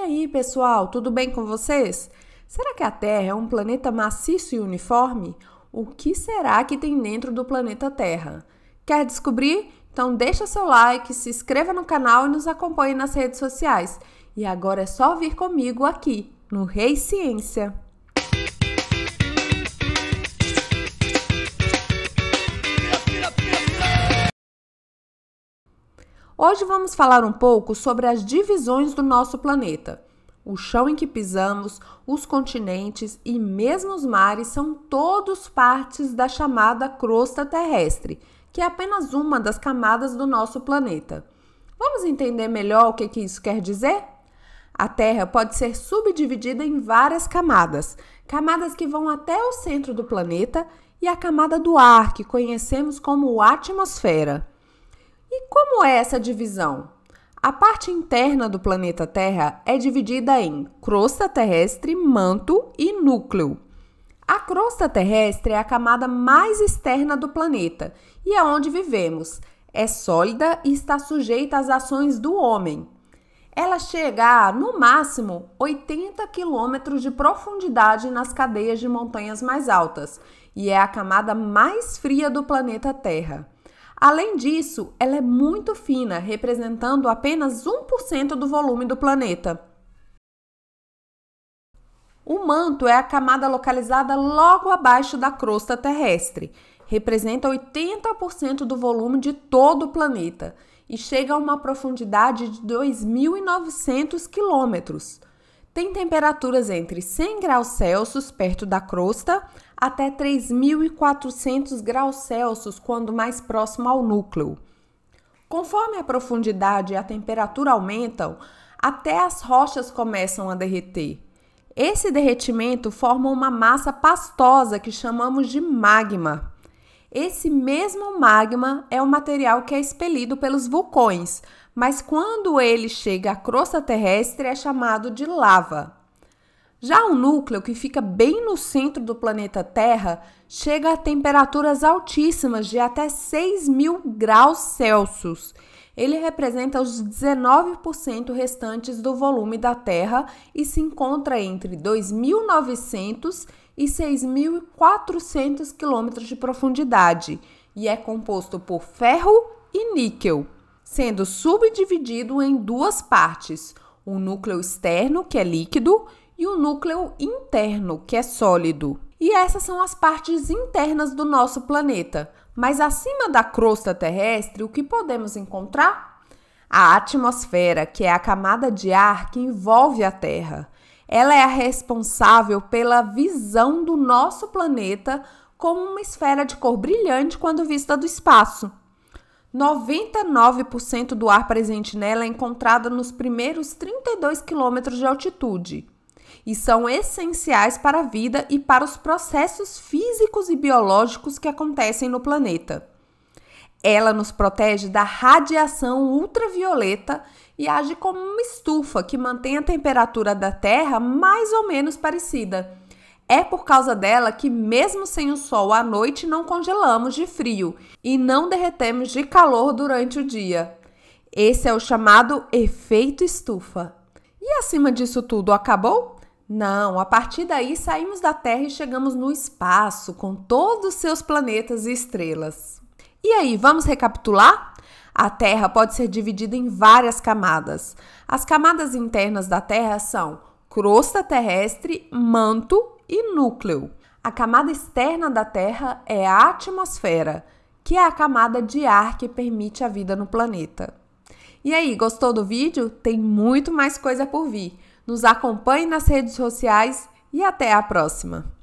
aí, pessoal, tudo bem com vocês? Será que a Terra é um planeta maciço e uniforme? O que será que tem dentro do planeta Terra? Quer descobrir? Então deixa seu like, se inscreva no canal e nos acompanhe nas redes sociais. E agora é só vir comigo aqui no Rei Ciência. Hoje vamos falar um pouco sobre as divisões do nosso planeta. O chão em que pisamos, os continentes e mesmo os mares são todos partes da chamada crosta terrestre, que é apenas uma das camadas do nosso planeta. Vamos entender melhor o que, que isso quer dizer? A Terra pode ser subdividida em várias camadas, camadas que vão até o centro do planeta e a camada do ar, que conhecemos como atmosfera. E como é essa divisão? A parte interna do planeta Terra é dividida em crosta terrestre, manto e núcleo. A crosta terrestre é a camada mais externa do planeta e é onde vivemos. É sólida e está sujeita às ações do homem. Ela chega a, no máximo, 80 quilômetros de profundidade nas cadeias de montanhas mais altas e é a camada mais fria do planeta Terra. Além disso, ela é muito fina, representando apenas 1% do volume do planeta. O manto é a camada localizada logo abaixo da crosta terrestre, representa 80% do volume de todo o planeta e chega a uma profundidade de 2.900 quilômetros. Tem temperaturas entre 100 graus Celsius perto da crosta até 3.400 graus Celsius quando mais próximo ao núcleo. Conforme a profundidade e a temperatura aumentam, até as rochas começam a derreter. Esse derretimento forma uma massa pastosa que chamamos de magma. Esse mesmo magma é o material que é expelido pelos vulcões, mas quando ele chega à crosta terrestre é chamado de lava. Já o núcleo, que fica bem no centro do planeta Terra, chega a temperaturas altíssimas de até 6 mil graus Celsius. Ele representa os 19% restantes do volume da Terra e se encontra entre 2.900 e 6.400 quilômetros de profundidade e é composto por ferro e níquel, sendo subdividido em duas partes: o núcleo externo, que é líquido, e o núcleo interno, que é sólido. E essas são as partes internas do nosso planeta. Mas acima da crosta terrestre, o que podemos encontrar? A atmosfera, que é a camada de ar que envolve a Terra. Ela é a responsável pela visão do nosso planeta como uma esfera de cor brilhante quando vista do espaço. 99% do ar presente nela é encontrado nos primeiros 32 quilômetros de altitude e são essenciais para a vida e para os processos físicos e biológicos que acontecem no planeta. Ela nos protege da radiação ultravioleta e age como uma estufa que mantém a temperatura da Terra mais ou menos parecida. É por causa dela que, mesmo sem o sol à noite, não congelamos de frio e não derretemos de calor durante o dia. Esse é o chamado efeito estufa. E acima disso tudo, acabou? Não, a partir daí saímos da Terra e chegamos no espaço com todos os seus planetas e estrelas. E aí, vamos recapitular? A Terra pode ser dividida em várias camadas. As camadas internas da Terra são crosta terrestre, manto e núcleo. A camada externa da Terra é a atmosfera, que é a camada de ar que permite a vida no planeta. E aí, gostou do vídeo? Tem muito mais coisa por vir. Nos acompanhe nas redes sociais e até a próxima!